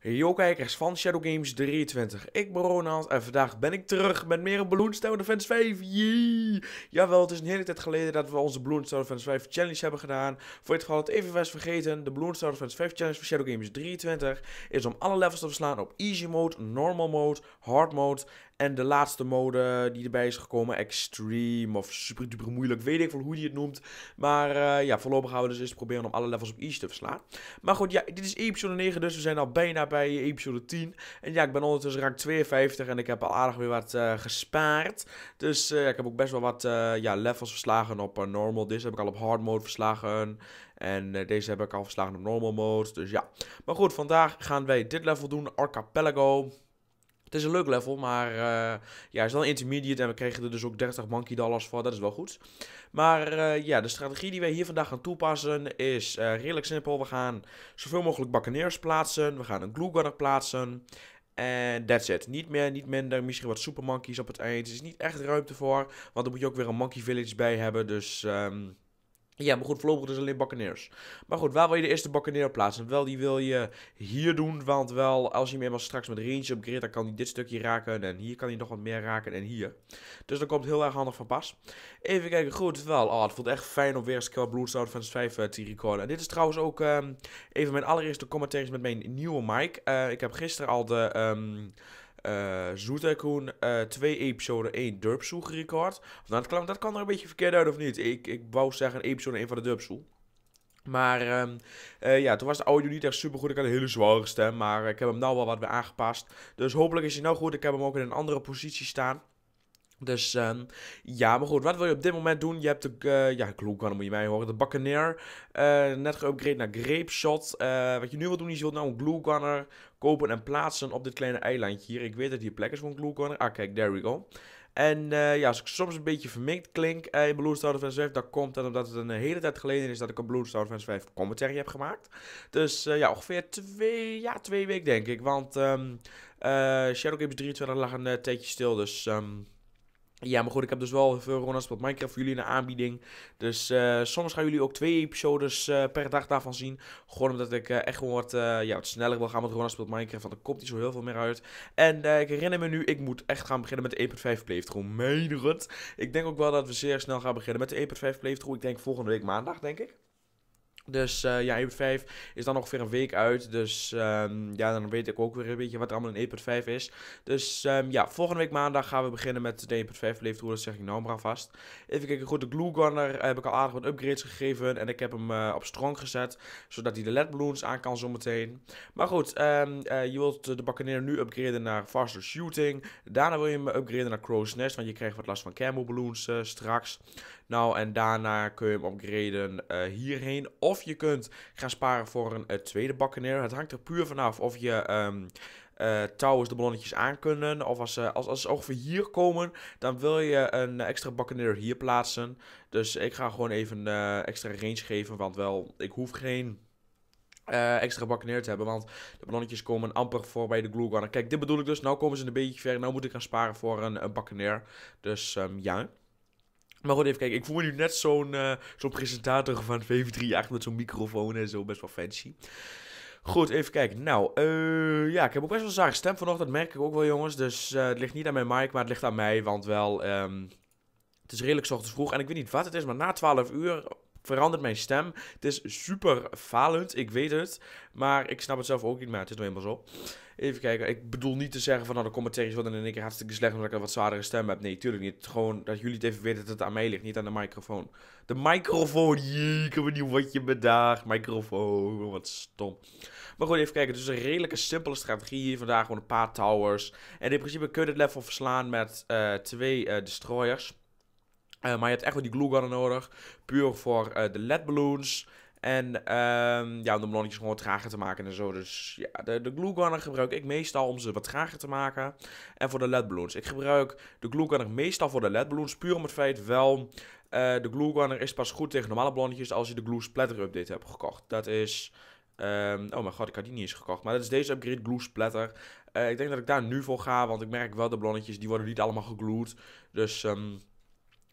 Yo kijkers van Shadow Games 23, ik ben Ronald en vandaag ben ik terug met meer een Balloonstone Defense 5, Jee! Jawel, het is een hele tijd geleden dat we onze Balloonstone Defense 5 Challenge hebben gedaan. Voor het geval het even was vergeten, de Balloonstone Defense 5 Challenge van Shadow Games 23 is om alle levels te verslaan op Easy Mode, Normal Mode, Hard Mode en de laatste mode die erbij is gekomen, Extreme of super duper moeilijk, weet ik wel hoe die het noemt. Maar eh, ja, voorlopig gaan we dus eens proberen om alle levels op easy te verslaan. Maar goed, ja, dit is episode 9, dus we zijn al bijna bij episode 10. En ja, ik ben ondertussen rank 52 en ik heb al aardig weer wat eh, gespaard. Dus uh, ik heb ook best wel wat ja, levels verslagen op normal. Deze heb ik al op hard mode verslagen. En deze heb ik al verslagen op normal mode. Dus ja. Maar goed, vandaag gaan wij dit level doen, Archipelago. Het is een leuk level, maar uh, ja, is wel intermediate en we kregen er dus ook 30 monkey dollars voor. Dat is wel goed. Maar eh, ja, de strategie die wij hier vandaag gaan toepassen is eh, redelijk simpel. We gaan zoveel mogelijk buccaneers plaatsen. We gaan een glue gunner plaatsen. En that's it. Niet meer, niet minder. Misschien wat super monkeys op het eind. Er is niet echt ruimte voor. Want dan moet je ook weer een monkey village bij hebben. Dus... Ehm, ja, maar goed, voorlopig dus alleen Buccaneers. Maar goed, waar wil je de eerste Buccaneer plaatsen? Wel, die wil je hier doen, want wel, als je hem straks met range upgrade, dan kan hij dit stukje raken. En hier kan hij nog wat meer raken en hier. Dus dat komt heel erg handig van pas. Even kijken, goed, wel. Oh, het voelt echt fijn om weer eens Bloodstone Defense 5 uh, te recorden. En dit is trouwens ook ehm, even mijn allereerste commentaries met mijn nieuwe mic. Eh, ik heb gisteren al de... Ehm, uh, eh, 2 eh, twee episode 1 Durpsoe gerecord. Nou, dat, kan, dat kan er een beetje verkeerd uit of niet. Ik, ik wou zeggen episode 1 van de Durpsoe. Maar ehm, eh, ja, toen was de audio niet echt super goed. Ik had een hele zware stem, maar ik heb hem nou wel wat weer aangepast. Dus hopelijk is hij nou goed. Ik heb hem ook in een andere positie staan. Dus ehm, ja, maar goed, wat wil je op dit moment doen? Je hebt de, uh, ja, Gloekan moet je mij horen, de Buccaneer, eh, net geüpgraded naar Grape Shot. Eh, wat je nu wilt doen, is je wilt nou een gunner kopen en plaatsen op dit kleine eilandje hier. Ik weet dat hier plek is voor een gunner. Ah, kijk, there we go. En ja, als ik soms een beetje verminkt klink uh, in Blue Star Defense 5, dat komt omdat het een hele tijd geleden is dat ik een Blue Star Defense 5 commentary heb gemaakt. Dus ja, ongeveer twee, ja, twee weken denk ik. Want um, Shadow Games 23 lag een tijdje stil, dus... Um ja, maar goed, ik heb dus wel veel Ronald Speelt Minecraft voor jullie in de aanbieding. Dus eh, soms gaan jullie ook twee episodes eh, per dag daarvan zien. Gewoon omdat ik eh, echt gewoon wat, ja, wat sneller wil gaan met Ronald Speelt Minecraft, want er komt niet zo heel veel meer uit. En ik herinner me nu, ik moet echt gaan beginnen met de 1.5 playthrough. Meen het? Ik denk ook wel dat we zeer snel gaan beginnen met de 1.5 playthrough. Ik denk volgende week maandag, denk ik. Dus eh, ja, 1.5 is dan ongeveer een week uit. Dus ehm, ja, dan weet ik ook weer een beetje wat er allemaal in 1.5 is. Dus ehm, ja, volgende week maandag gaan we beginnen met de 1.5 leeftoer. Dat zeg ik nou maar vast. Even kijken, goed, de Glue Gunner heb ik al aardig wat upgrades gegeven. En ik heb hem eh, op strong gezet, zodat hij de LED balloons aan kan zometeen. Maar goed, ehm, eh, je wilt de Buccaneer nu upgraden naar Faster Shooting. Daarna wil je hem upgraden naar Crow's Nest, want je krijgt wat last van camo balloons straks. Nou, en daarna kun je hem upgraden eh, hierheen. Of je kunt gaan sparen voor een eh, tweede bakkeneer. Het hangt er puur vanaf of je... Um, ehm, eh, touwens de ballonnetjes aan kunnen. Of als, als, als ze ongeveer hier komen, dan wil je een extra bakkeneer hier plaatsen. Dus ik ga gewoon even extra range geven, want wel, ik hoef geen... extra bakkeneer te hebben. Want de ballonnetjes komen amper voor bij de glue gun. Kijk, dit bedoel ik dus. Nou komen ze een beetje ver. Nou moet ik gaan sparen voor een, een bakkeneer. Dus um, ja. Maar goed, even kijken. Ik voel me nu net zo'n eh, zo'n presentator van VV38 met zo'n microfoon en zo. Best wel fancy. Goed, even kijken. Nou, eh, ja, ik heb ook best wel zwaar stem vanochtend. Dat merk ik ook wel, jongens. Dus eh, het ligt niet aan mijn mic, maar het ligt aan mij. Want wel, ehm, het is redelijk ochtends vroeg. En ik weet niet wat het is, maar na 12 uur verandert mijn stem. Het is super falend, ik weet het. Maar ik snap het zelf ook niet, maar het is nou eenmaal zo. Even kijken. Ik bedoel niet te zeggen van nou de commentaries worden in één keer hartstikke slecht omdat ik een wat zwaardere stem heb. Nee, tuurlijk niet. Gewoon dat jullie het even weten dat het aan mij ligt, niet aan de microfoon. De microfoon, jee, ik weet niet wat je bedaagt. Microfoon, wat stom. Maar goed, even kijken. Dus een redelijke simpele strategie hier vandaag. Gewoon een paar towers. En in principe kun je het level verslaan met eh, twee eh, destroyers. Eh, maar je hebt echt wel die glue nodig. Puur voor de LED balloons. En um, ja, om de blonnetjes gewoon wat trager te maken en zo. Dus ja, de, de glue gunner gebruik ik meestal om ze wat trager te maken. En voor de LED balloons. Ik gebruik de glue gunner meestal voor de LED balloons. Puur om het feit wel, eh, de glue gunner is pas goed tegen normale blonnetjes als je de glue splatter update hebt gekocht. Dat is... Um, oh mijn god, ik had die niet eens gekocht. Maar dat is deze upgrade glue splatter. Eh, ik denk dat ik daar nu voor ga, want ik merk wel de blonnetjes die worden niet allemaal geglued. Dus... Um,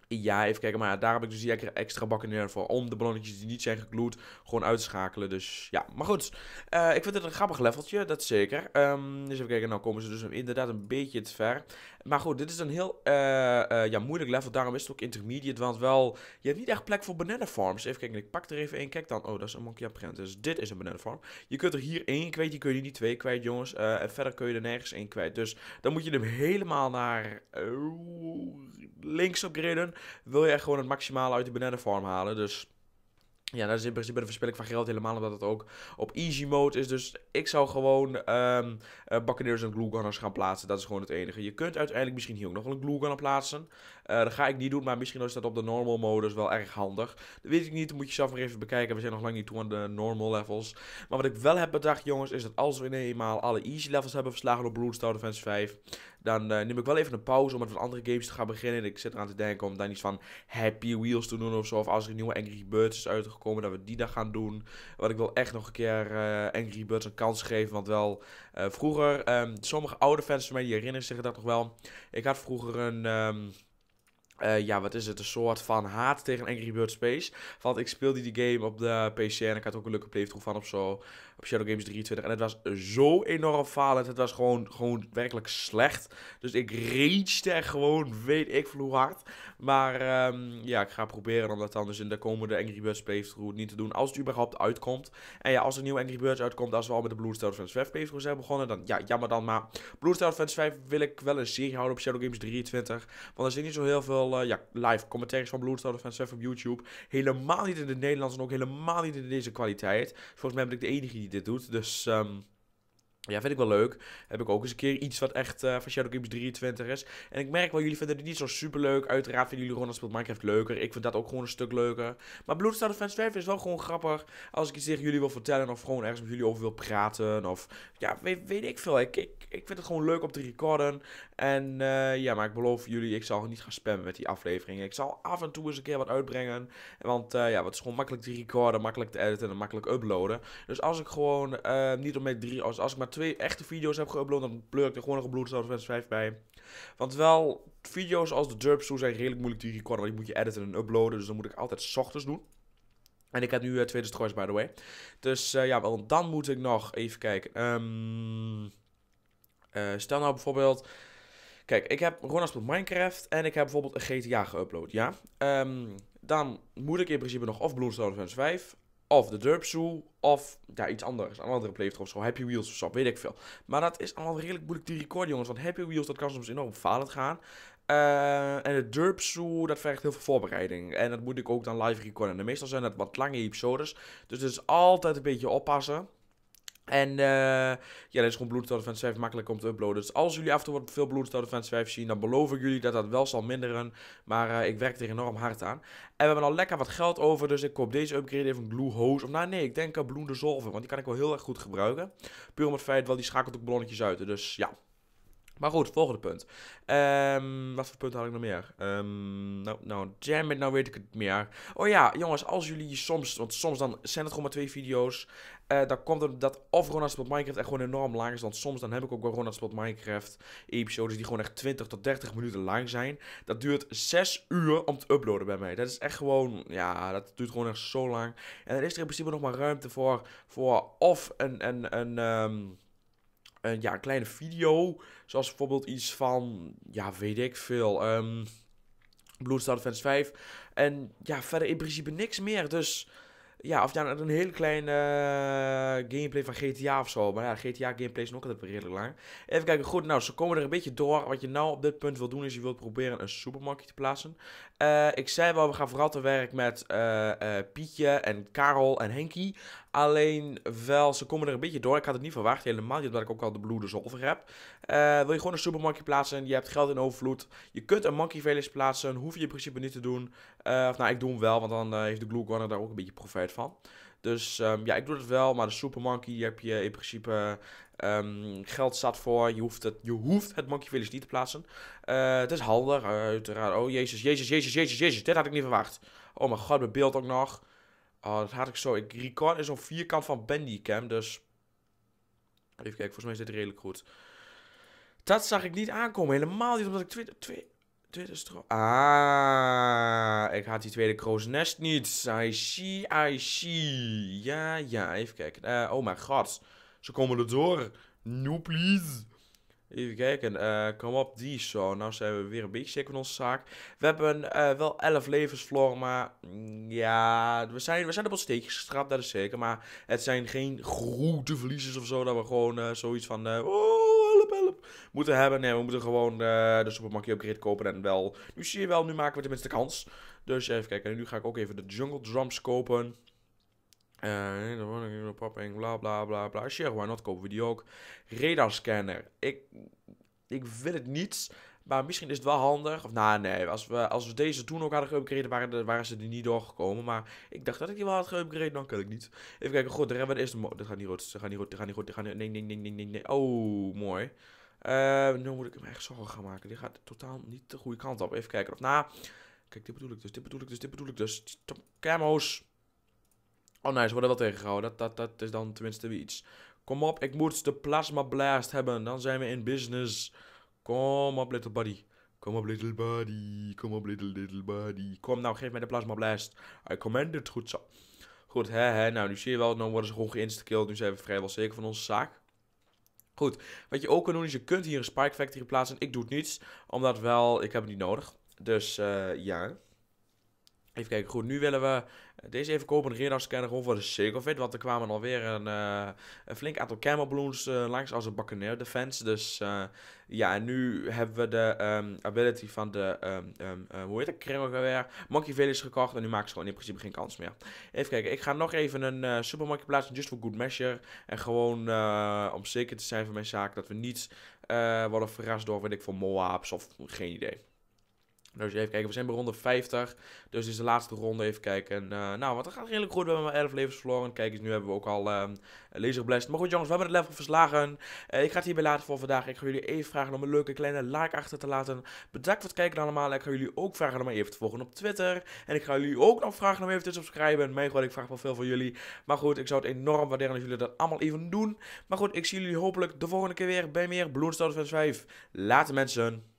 ja, even kijken. Maar ja, daar heb ik dus die extra bakken neer voor. Om de ballonnetjes die niet zijn gloed gewoon uit te schakelen. Dus ja, maar goed. Eh, ik vind het een grappig leveltje, dat zeker. Um, dus even kijken. Nou komen ze dus inderdaad een beetje te ver. Maar goed, dit is een heel eh, eh, ja, moeilijk level. Daarom is het ook intermediate. Want wel, je hebt niet echt plek voor banana farms. Even kijken. Ik pak er even één. Kijk dan. Oh, dat is een monkey apprentice. Dus dit is een banana farm. Je kunt er hier één kwijt. je kun je niet twee kwijt, jongens. en verder kun je er nergens één kwijt. Dus dan moet je hem helemaal naar links upgraden wil je echt gewoon het maximale uit de bananenfarm halen. Dus ja, daar is in principe de verspilling van geld helemaal, omdat het ook op easy mode is. Dus ik zou gewoon um, Buccaneers en gunners gaan plaatsen. Dat is gewoon het enige. Je kunt uiteindelijk misschien hier ook nog wel een gunner plaatsen. Uh, dat ga ik niet doen, maar misschien is dat op de normal modus wel erg handig. Dat weet ik niet, dat moet je zelf nog even bekijken. We zijn nog lang niet toe aan de normal levels. Maar wat ik wel heb bedacht, jongens, is dat als we eenmaal alle easy levels hebben verslagen op Bloodstone Defense 5... Dan eh, neem ik wel even een pauze om met wat andere games te gaan beginnen. ik zit eraan te denken om dan iets van Happy Wheels te doen of zo. Of als er een nieuwe Angry Birds is uitgekomen, dat we die dan gaan doen. Want ik wil echt nog een keer eh, Angry Birds een kans geven. Want wel, eh, vroeger, ehm, sommige oude fans van mij die herinneren zich dat nog wel. Ik had vroeger een... Ehm, eh, ja, wat is het? Een soort van haat tegen Angry Birds Space. Want ik speelde die game op de PC en ik had ook een leuke playthrough van op zo. Op Shadow Games 23. En het was zo enorm falend. Het was gewoon, gewoon werkelijk slecht. Dus ik reached er gewoon, weet ik veel hard. Maar ehm, ja, ik ga proberen om dat dan dus in de komende Angry Birds playthrough niet te doen. Als het überhaupt uitkomt. En ja, als er nieuw Angry Birds uitkomt, als we al met de Blue Star Fans 5 playthrough zijn begonnen. Dan ja, jammer dan. Maar Blue Star Fans 5 wil ik wel een serie houden op Shadow Games 23. Want er zit niet zo heel veel eh, ja, live commentaries van Bloedstad van Seth op YouTube. Helemaal niet in het Nederlands en ook helemaal niet in deze kwaliteit. Volgens mij ben ik de enige die dit doet. Dus um, ja, vind ik wel leuk. Heb ik ook eens een keer iets wat echt eh, van Shadow Games 23 is. En ik merk wel, jullie vinden het niet zo super leuk. Uiteraard vinden jullie Ronald speelt Minecraft leuker. Ik vind dat ook gewoon een stuk leuker. Maar Bloodstained Defense 5 is wel gewoon grappig. Als ik iets tegen jullie wil vertellen of gewoon ergens met jullie over wil praten. Of ja, weet, weet ik veel. Ik, ik, vind het gewoon leuk om te recorden. En eh, ja, maar ik beloof jullie, ik zal niet gaan spammen met die afleveringen. Ik zal af en toe eens een keer wat uitbrengen. Want eh, ja, het is gewoon makkelijk te recorden, makkelijk te editen en makkelijk uploaden. Dus als ik gewoon niet om met drie, als, als ik twee echte video's heb geüpload, dan pleur ik er gewoon nog een Bloodstained 5 bij. Want wel, video's als de derps zo zijn redelijk moeilijk te recorden, want die moet je editen en uploaden. Dus dan moet ik altijd s ochtends doen. En ik heb nu uh, twee destroys, by the way. Dus uh, ja, want dan moet ik nog even kijken. Ehm, eh, stel nou bijvoorbeeld... Kijk, ik heb gewoon als Minecraft en ik heb bijvoorbeeld een GTA geüpload, ja. Ehm, dan moet ik in principe nog of Bloodstone Defense 5 of de Zoo of ja, iets anders. Een andere playthrough of zo. Happy Wheels of zo, weet ik veel. Maar dat is allemaal redelijk moeilijk te recorden, jongens. Want Happy Wheels, dat kan soms enorm falend gaan. Eh, en de derpsoe, dat vergt heel veel voorbereiding. En dat moet ik ook dan live recorden. En meestal zijn dat wat lange episodes. Dus het is altijd een beetje oppassen. En eh, ja, dit is gewoon Bloedstad van 5 makkelijk om te uploaden. Dus als jullie af en toe veel Bloedstad van 5 zien, dan beloof ik jullie dat dat wel zal minderen. Maar eh, ik werk er enorm hard aan. En we hebben al lekker wat geld over, dus ik koop deze upgrade even Blue Hose. Of nou nee, ik denk een eh, Bloem de want die kan ik wel heel erg goed gebruiken. Puur om het feit, wel die schakelt ook ballonnetjes uit. Dus ja, maar goed, volgende punt. Um, wat voor punt had ik nog meer? Um, nou, nou, jam it, nou weet ik het meer. Oh ja, jongens, als jullie soms, want soms dan zijn het gewoon maar twee video's. Uh, dan komt het dat of Ronald speelt Minecraft echt gewoon enorm lang is. Want soms dan heb ik ook wel Ronald speelt Minecraft episodes die gewoon echt 20 tot 30 minuten lang zijn. Dat duurt 6 uur om te uploaden bij mij. Dat is echt gewoon, ja, dat duurt gewoon echt zo lang. En dan is er in principe nog maar ruimte voor, voor of een, een, een ehm, een, ja, een kleine video. Zoals bijvoorbeeld iets van, ja, weet ik veel. Um, Bloodstained 5. En ja, verder in principe niks meer. Dus ja, of ja, nou, een hele kleine eh, gameplay van GTA of zo. Maar ja, GTA gameplay is nog altijd redelijk lang. Even kijken, goed, nou, ze komen er een beetje door. Wat je nou op dit punt wil doen, is je wilt proberen een supermarktje te plaatsen. Eh, ik zei wel, we gaan vooral te werk met eh, Pietje en Karel en Henkie. Alleen wel, ze komen er een beetje door. Ik had het niet verwacht, helemaal niet omdat ik ook al de bloede zolver heb. Eh, wil je gewoon een supermonkey plaatsen, je hebt geld in overvloed. Je kunt een Monkey plaatsen plaatsen, hoef je in principe niet te doen. Eh, of nou, ik doe hem wel, want dan eh, heeft de Glue Gunner daar ook een beetje profijt van. Dus ehm, ja, ik doe het wel, maar de supermonkey heb je in principe ehm, geld zat voor. Je hoeft het, je hoeft het Monkey niet te plaatsen. het is handig, uiteraard. Oh, jezus, jezus, jezus, jezus, jezus, dit had ik niet verwacht. Oh mijn god, mijn beeld ook nog. Oh, dat had ik zo. Ik record is op vierkant van Bandicam, dus... Even kijken, volgens mij is dit redelijk goed. Dat zag ik niet aankomen. Helemaal niet, omdat ik twee. tweede Twitter ah, ik had die tweede Kroos niet. I see, I see. Ja, ja, even kijken. Eh, oh mijn god. Ze komen er door. No, please. Even kijken. Eh, kom op, die zo. Nou zijn we weer een beetje zeker van onze zaak. We hebben eh, wel 11 levens maar mm, ja, we zijn, we zijn op een steekjes gestrapt, dat is zeker. Maar het zijn geen grote verliezers of zo, dat we gewoon eh, zoiets van... Oh, help, help, moeten hebben. Nee, we moeten gewoon de, de supermarkt upgrade kopen en wel... Nu zie je wel, nu maken we tenminste kans. Dus even kijken, en nu ga ik ook even de jungle drums kopen... Eh, dan Uh, bla bla bla bla. Share, why not? Kopen we die ook? Radarscanner. Ik, ik wil het niet. Maar misschien is het wel handig. Of nou, nee. Als we, als we deze toen ook hadden geüpgraded, waren, waren ze er niet doorgekomen. Maar ik dacht dat ik die wel had geüpgraded. Dan kan ik niet. Even kijken. Goed, daar hebben we de eerste. Dat gaat niet goed. Dat gaat niet goed. Dat gaat niet goed. Dat gaat niet... Nee, nee, nee, nee, nee, nee. Oh, mooi. Uh, nu moet ik hem echt zorgen gaan maken. Die gaat totaal niet de goede kant op. Even kijken. Of na. Nou, kijk, dit bedoel ik dus. Dit bedoel ik dus. Dit bedoel ik dus. Camo's. Oh nee, ze worden wel tegengehouden. Dat, dat, dat is dan tenminste weer iets. Kom op, ik moet de plasma blast hebben. Dan zijn we in business. Kom op, little buddy. Kom op, little buddy. Kom op, little, little buddy. Kom nou, geef mij de plasma blast. I command it. Goed zo. Goed, hè, hè. Nou, nu zie je wel, dan worden ze gewoon geïnstakilled. Nu zijn we vrijwel zeker van onze zaak. Goed, wat je ook kan doen is je kunt hier een Spike Factory plaatsen. Ik doe het niet, omdat wel, ik heb het niet nodig. Dus eh, ja, Even kijken, goed, nu willen we eh, deze even kopen. een Redax gewoon voor de sake of it. Want er kwamen alweer een, eh, een flink aantal camel bloons eh, langs als een Buccaneer defense. Dus ja, en nu hebben we de ehm, ability van de, um, um, hoe heet het, Kringelgeweer. Monkey Village gekocht en nu maken ze gewoon in principe geen kans meer. Even kijken, ik ga nog even een supermarkt plaatsen, just for good measure. En gewoon om zeker te zijn van mijn zaak dat we niet worden verrast door, weet ik, voor Moabs of geen idee. Dus even kijken, we zijn bij ronde 50. Dus is de laatste ronde, even kijken. En, eh, nou, want dat gaat redelijk goed. We hebben maar 11 levens verloren. Kijk eens, nu hebben we ook al uh, laser blast. Maar goed jongens, we hebben het level verslagen. Eh, ik ga het hierbij laten voor vandaag. Ik ga jullie even vragen om een leuke kleine like achter te laten. Bedankt voor het kijken allemaal. Ik ga jullie ook vragen om even te volgen op Twitter. En ik ga jullie ook nog vragen om even te subscriben. Mijn god, ik vraag wel veel van jullie. Maar goed, ik zou het enorm waarderen als jullie dat allemaal even doen. Maar goed, ik zie jullie hopelijk de volgende keer weer bij meer VS 5. Later mensen.